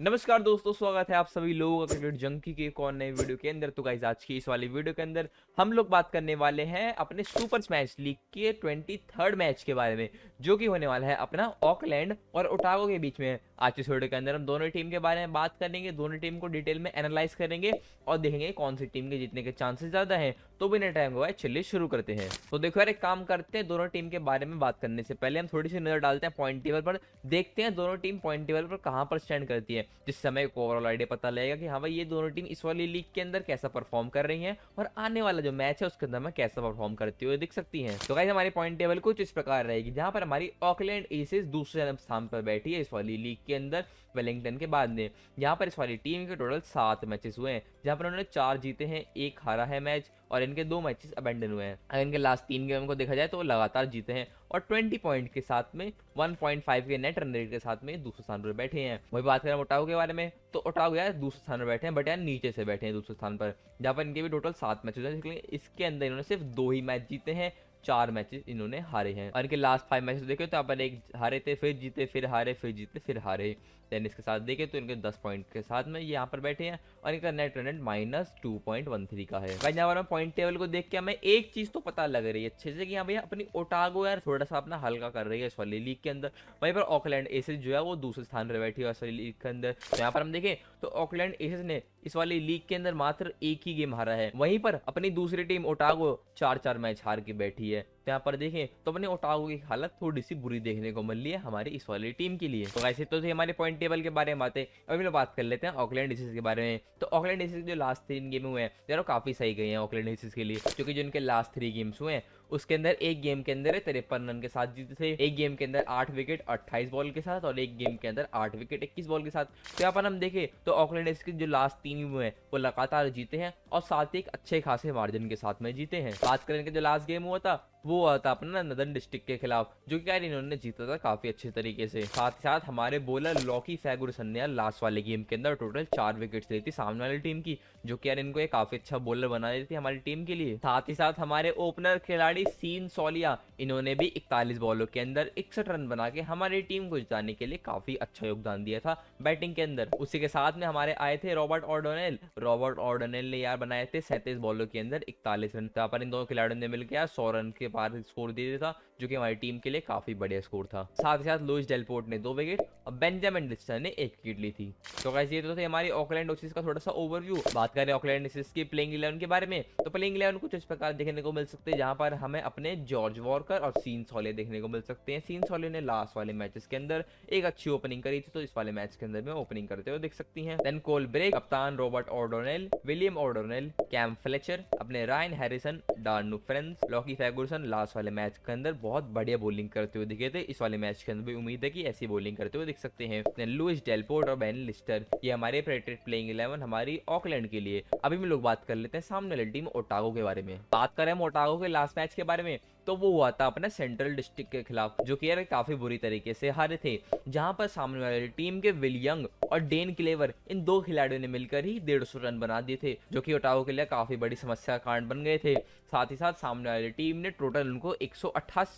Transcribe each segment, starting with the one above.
नमस्कार दोस्तों स्वागत है आप सभी लोगों का क्रिकेट जंकी के एक और नए वीडियो के अंदर तो गाइज आज की इस वाली वीडियो के अंदर हम लोग बात करने वाले हैं अपने सुपर स्मैश लीग के ट्वेंटी थर्ड मैच के बारे में जो कि होने वाला है अपना ऑकलैंड और ओटागो के बीच में आज के वीडियो के अंदर हम दोनों टीम के बारे में बात करेंगे दोनों टीम को डिटेल में एनालाइज करेंगे और देखेंगे कौन सी टीम के जीतने के चांसेस ज़्यादा हैं तो बिना टाइम है चलिए शुरू करते हैं तो देखो यार एक काम करते हैं दोनों टीम के बारे में बात करने से पहले हम थोड़ी सी नज़र डालते हैं पॉइंट टेबल पर देखते हैं दोनों टीम पॉइंट टेबल पर कहाँ पर स्टैंड करती है जिस समय को ओवरऑल आइडिया पता लगेगा कि हाँ भाई ये दोनों टीम इस वाली लीग के अंदर कैसा परफॉर्म कर रही है और आने वाला जो मैच है उसके अंदर मैं कैसा परफॉर्म करती हुई दिख सकती है तो कहीं हमारी पॉइंट टेबल कुछ इस प्रकार रहेगी जहाँ पर हमारी ऑकलैंड एसेज दूसरे स्थान पर बैठी है इस वाली लीग के अंदर वेलिंगटन के बाद में यहाँ पर इस वाली टीम के टोटल सात मैचेस हुए हैं जहाँ पर उन्होंने चार जीते हैं एक हारा है मैच और इनके दो मैचेस अबेंडन हुए हैं अगर इनके लास्ट तीन गेम को देखा जाए तो वो लगातार जीते हैं और 20 पॉइंट के साथ में 1.5 के नेट रन रेट के साथ में दूसरे स्थान पर बैठे हैं वही बात करें ओटाओ के बारे में तो ओटाओ यार दूसरे स्थान पर बैठे हैं बट यार नीचे से बैठे हैं दूसरे स्थान पर जहाँ पर इनके भी टोटल सात मैच हुए हैं इसके अंदर इन्होंने सिर्फ दो ही मैच जीते हैं चार मैचेस इन्होंने हारे हैं और इनके लास्ट फाइव मैचेस देखे तो यहाँ तो पर एक हारे थे फिर जीते फिर हारे फिर जीते फिर हारे देन इसके साथ देखें तो इनके 10 पॉइंट के साथ में यहाँ पर बैठे हैं और इनका net run minus two point one three का है भाई यहाँ पर पॉइंट टेबल को देख के हमें एक चीज तो पता लग रही है अच्छे से कि यहाँ भैया अपनी ओटागो यार थोड़ा सा अपना हल्का कर रही है सॉली लीग के अंदर वहीं पर ऑकलैंड एसेज जो है वो दूसरे स्थान पर बैठी है सॉली लीग के अंदर तो यहाँ पर हम देखें तो ऑकलैंड एसेज ने इस वाली लीग के अंदर मात्र एक ही गेम हारा है वहीं पर अपनी दूसरी टीम ओटागो चार चार मैच हार के बैठी है तो यहाँ पर देखें तो अपने ओटागो की हालत थोड़ी सी बुरी देखने को मिल रही है हमारी इस वाली टीम के लिए तो वैसे तो थे हमारे पॉइंट टेबल के बारे में बातें अभी लोग बात कर लेते हैं ऑकलैंड डिसीज के बारे में तो ऑकलैंड डिसीज जो लास्ट तीन गेम हुए हैं यार काफी सही गए हैं ऑकलैंड डिसीज के लिए क्योंकि जो इनके लास्ट थ्री गेम्स हुए हैं उसके अंदर एक गेम के अंदर तिरपन रन के साथ जीते थे एक गेम के अंदर आठ विकेट अट्ठाईस बॉल के साथ और एक गेम के अंदर आठ विकेट इक्कीस बॉल के साथ तो यहाँ पर हम देखें तो ऑकलैंड के जो लास्ट तीन हुए वो लगातार जीते हैं और साथ ही एक अच्छे खासे मार्जिन के साथ में जीते हैं बात करें जो लास्ट गेम हुआ था वो हुआ था अपना नदन डिस्ट्रिक्ट के खिलाफ जो कि यार इन्होंने जीता था काफी अच्छे तरीके से साथ ही साथ हमारे बोलर लॉकी फैगुरसन ने यार लास्ट वाले गेम के अंदर टोटल चार विकेट ली थी सामने वाली टीम की जो कि यार इनको एक काफी अच्छा बॉलर बना देती थी हमारी टीम के लिए साथ ही साथ हमारे ओपनर खिलाड़ी सीन सोलिया इन्होंने भी 41 बॉलों के अंदर इकसठ रन बना के हमारी टीम को जिताने के लिए काफी अच्छा योगदान दिया था बैटिंग के अंदर उसी के साथ में हमारे आए थे रॉबर्ट ऑर्डोनेल रॉबर्ट ऑर्डोनेल ने यार बनाए थे सैंतीस बॉलों के अंदर इकतालीस रन था पर इन दोनों खिलाड़ियों ने मिलकर यार सौ रन के पार स्कोर दिया था जो कि हमारी टीम के लिए काफी बढ़िया स्कोर था साथ ही साथ लुइस डेलपोर्ट ने दो विकेट और बेंजामिन डिस्टर ने एक विकेट ली थी तो कैसे ये तो थे हमारी ऑकलैंड ओसिस का थोड़ा सा ओवरव्यू बात करें ऑकलैंड ओसिस की प्लेइंग इलेवन के बारे में तो प्लेइंग इलेवन कुछ इस प्रकार देखने को मिल सकते हैं जहाँ पर हमें अपने जॉर्ज वॉर्कर और सीन सोले देखने को मिल सकते हैं सीन सोले ने लास्ट वाले मैचेस के अंदर एक अच्छी ओपनिंग करी थी तो इस वाले मैच के अंदर में ओपनिंग करते हुए देख सकती है देन कोल ब्रेक कप्तान Robert O'Donnell William O'Donnell Cam Fletcher अपने रायन हैरिसन डार्नू फ्रेंड्स लॉकी फैगुरसन लास्ट वाले मैच के अंदर बहुत बढ़िया बॉलिंग करते हुए दिखे थे इस वाले मैच के अंदर भी उम्मीद है कि ऐसी बॉलिंग करते हुए दिख सकते हैं लुइस डेलपोर्ट और बैन लिस्टर ये हमारे प्रेटेड प्लेइंग इलेवन हमारी ऑकलैंड के लिए अभी हम लोग बात कर लेते हैं सामने वाली टीम ओटागो के बारे में बात करें हम ओटागो के लास्ट मैच के बारे में तो वो हुआ था अपने सेंट्रल डिस्ट्रिक्ट के खिलाफ जो कि यार काफी बुरी तरीके से हारे थे जहां पर सामने वाले टीम के विलियंग और डेन क्लेवर इन दो खिलाड़ियों ने मिलकर ही डेढ़ रन बना दिए थे जो कि ओटाओ के लिए काफी बड़ी समस्या का कारण बन गए थे साथ ही साथ सामने वाली टीम ने टोटल उनको एक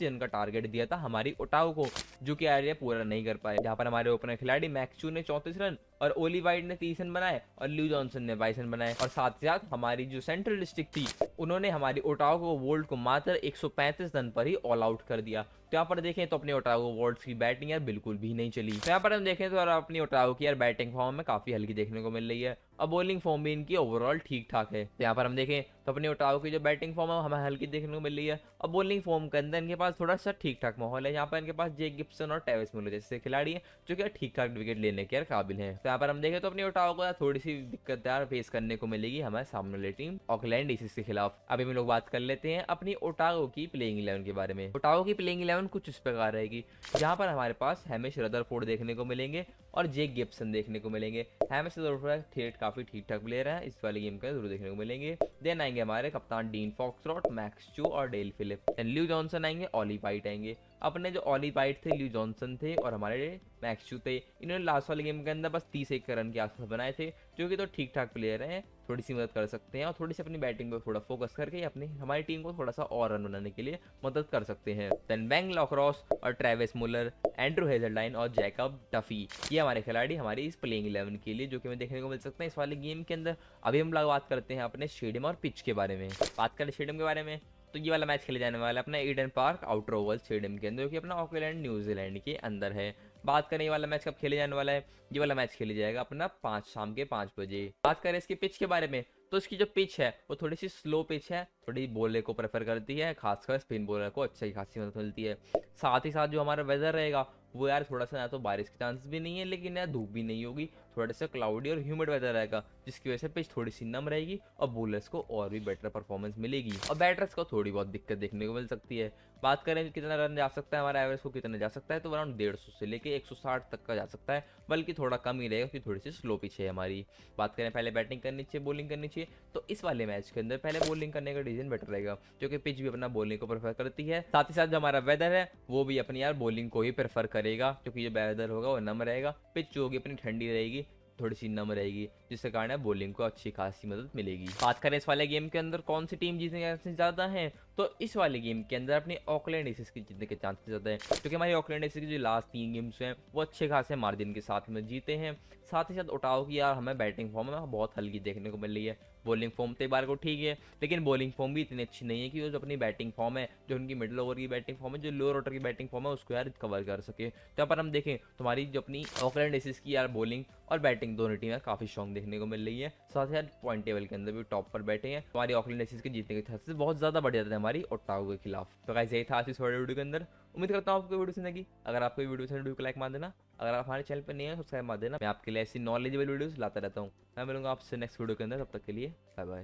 रन का टारगेट दिया था हमारी ओटाओ को जो कि आर पूरा नहीं कर पाए जहाँ पर हमारे ओपनर खिलाड़ी मैक्चू ने चौंतीस रन और ओली वाइड ने तीस रन बनाए और ल्यू जॉनसन ने बाईस रन बनाए और साथ ही साथ हमारी जो सेंट्रल डिस्ट्रिक्ट थी उन्होंने हमारी ओटाओ को वोल्ड को मात्र एक रन पर ही ऑल आउट कर दिया तो यहाँ पर देखें तो अपने ओटागो वॉल्ड्स की बैटिंग यार बिल्कुल भी नहीं चली तो यहाँ पर हम देखें तो यार अपनी ओटागो की यार बैटिंग फॉर्म में काफी हल्की देखने को मिल रही है और बॉलिंग फॉर्म भी इनकी ओवरऑल ठीक ठाक है तो यहाँ पर हम देखें तो अपने ओटागो की जो बैटिंग फॉर्म है हमें हल्की देखने को मिल रही है और बॉलिंग फॉर्म के अंदर इनके पास थोड़ा सा ठीक ठाक माहौल है यहाँ पर इनके पास जे गिप्सन और टेविस मिलो जैसे खिलाड़ी है जो कि ठीक ठाक विकेट लेने के यार काबिल है तो यहाँ पर हम देखें तो अपने ओटागो को थोड़ी सी दिक्कत यार फेस करने को मिलेगी हमारे सामने वाली टीम ऑकलैंड इसी के खिलाफ अभी हम लोग बात कर लेते हैं अपनी ओटागो की प्लेइंग इलेवन के बारे में ओटागो की प्लेइंग इलेवन सेवन कुछ इस प्रकार रहेगी जहाँ पर हमारे पास हैमिश फोर्ड देखने को मिलेंगे और जेक गिप्सन देखने को मिलेंगे हैमिश फोर्ड थिएट काफ़ी ठीक ठाक प्लेयर है इस वाले गेम का जरूर देखने को मिलेंगे देन आएंगे हमारे कप्तान डीन फॉक्सरॉट मैक्स चू और Dale Phillip and Lew Johnson आएंगे ऑली वाइट आएंगे अपने जो ऑली वाइट थे ल्यू जॉनसन थे और हमारे मैक्सू थे इन्होंने लास्ट वाले गेम के अंदर बस तीस एक रन के आसपास बनाए थे जो कि तो ठीक ठाक प्लेयर हैं थोड़ी सी मदद कर सकते हैं और थोड़ी सी अपनी बैटिंग पर थोड़ा फोकस करके अपनी हमारी टीम को थोड़ा सा और रन बनाने के लिए मदद कर सकते हैं देन बैंग लॉक्रॉस और ट्रेविस मुलर एंड्रू हेजरलाइन और जैकब डफी ये हमारे खिलाड़ी हमारी इस प्लेइंग इलेवन के लिए जो कि हमें देखने को मिल सकते हैं इस वाले गेम के अंदर अभी हम लोग बात करते हैं अपने स्टेडियम और पिच के बारे में बात करें स्टेडियम के बारे में तो ये वाला मैच खेले जाने वाला है अपना Eden Park outer oval stadium के अंदर जो कि अपना ऑकलैंड न्यूजीलैंड के अंदर है बात करें ये वाला मैच कब खेले जाने वाला है ये वाला मैच खेला जाएगा अपना पाँच शाम के पाँच बजे बात करें इसके पिच के बारे में तो इसकी जो पिच है वो थोड़ी सी स्लो पिच है थोड़ी बॉलर को प्रेफर करती है खासकर स्पिन बोलर को अच्छी खासी मदद मिलती है साथ ही साथ जो हमारा वेदर रहेगा वो यार थोड़ा सा ना तो बारिश के चांस भी नहीं है लेकिन यार धूप भी नहीं होगी थोड़ा सा क्लाउडी और ह्यूमिड वेदर रहेगा जिसकी वजह से पिच थोड़ी सी नम रहेगी और बोलर्स को और भी बेटर परफॉर्मेंस मिलेगी और बैटर्स को थोड़ी बहुत दिक्कत देखने को मिल सकती है बात करें कितना रन जा सकता है हमारा एवरेज को कितना जा सकता है तो अराउंड डेढ़ से लेकर एक तक का जा सकता है बल्कि थोड़ा कम ही रहेगा क्योंकि थोड़ी सी स्लो पिच है हमारी बात करें पहले बैटिंग करनी चाहिए बॉलिंग करनी चाहिए तो इस वाले मैच के अंदर पहले बॉलिंग करने का डिसीजन बेटर रहेगा क्योंकि पिच भी अपना बॉलिंग को प्रेफर करती है साथ ही साथ जो हमारा वेदर है वो भी अपनी यार बॉलिंग को ही प्रेफर कर करेगा क्योंकि जो बैदर होगा वो नम रहेगा पिच जो होगी अपनी ठंडी रहेगी थोड़ी सी नम रहेगी जिसके कारण बॉलिंग को अच्छी खासी मदद मिलेगी बात करें इस वाले गेम के अंदर कौन सी टीम जीतने के चांसेस ज़्यादा हैं तो इस वाले गेम के अंदर अपने ऑकलैंड एसिस के जीतने के चांसेस ज़्यादा हैं क्योंकि हमारी ऑकलैंड एसिस की जो लास्ट तीन गेम्स हैं वो अच्छे खासे मार्जिन के साथ में जीते हैं साथ ही साथ उठाओ की यार हमें बैटिंग फॉर्म में बहुत हल्की देखने को मिल रही है बॉलिंग फॉर्म तो एक बार को ठीक है लेकिन बॉलिंग फॉर्म भी इतनी अच्छी नहीं है कि जो अपनी बैटिंग फॉर्म है जो उनकी मिडिल ओवर की बैटिंग फॉर्म है जो लोअर ऑर्डर की बैटिंग फॉर्म है उसको यार कवर कर सके तो यहाँ पर हम देखें तुम्हारी जो अपनी ऑकलैंड एसिस की यार बॉलिंग और बैटिंग दोनों टीम यार काफ़ी स्ट्रॉन्ग देखने को मिल रही है साथ ही यार पॉइंट टेबल के अंदर भी टॉप पर बैठे हैं हमारी ऑकलैंड एसिस के जीतने के चांसेस बहुत ज़्यादा बढ़ जाते हैं हमारी ओटाओ के खिलाफ तो कैसे यही था आज इस वीडियो के अंदर उम्मीद करता हूँ आपको वीडियो पसंद की अगर आपको वीडियो तो सुनने वीडियो को लाइक मान देना अगर आप हमारे चैनल पर नहीं है सब्सक्राइब मार देना मैं आपके लिए ऐसी नॉलेजेबल वीडियोस लाता रहता हूँ मैं मिलूंगा आपसे नेक्स्ट वीडियो के अंदर तब तक के लिए बाय बाय